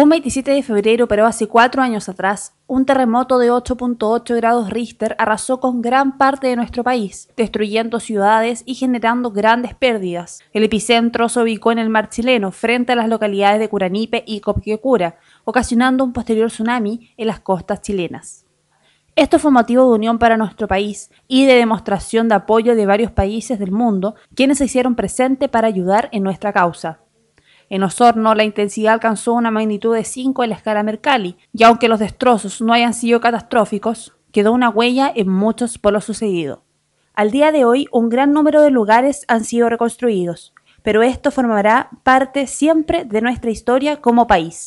Un 27 de febrero, pero hace cuatro años atrás, un terremoto de 8.8 grados Richter arrasó con gran parte de nuestro país, destruyendo ciudades y generando grandes pérdidas. El epicentro se ubicó en el mar chileno, frente a las localidades de Curanipe y Copquecura, ocasionando un posterior tsunami en las costas chilenas. Esto fue motivo de unión para nuestro país y de demostración de apoyo de varios países del mundo, quienes se hicieron presentes para ayudar en nuestra causa. En Osorno, la intensidad alcanzó una magnitud de 5 en la escala Mercalli, y aunque los destrozos no hayan sido catastróficos, quedó una huella en muchos por lo sucedido. Al día de hoy, un gran número de lugares han sido reconstruidos, pero esto formará parte siempre de nuestra historia como país.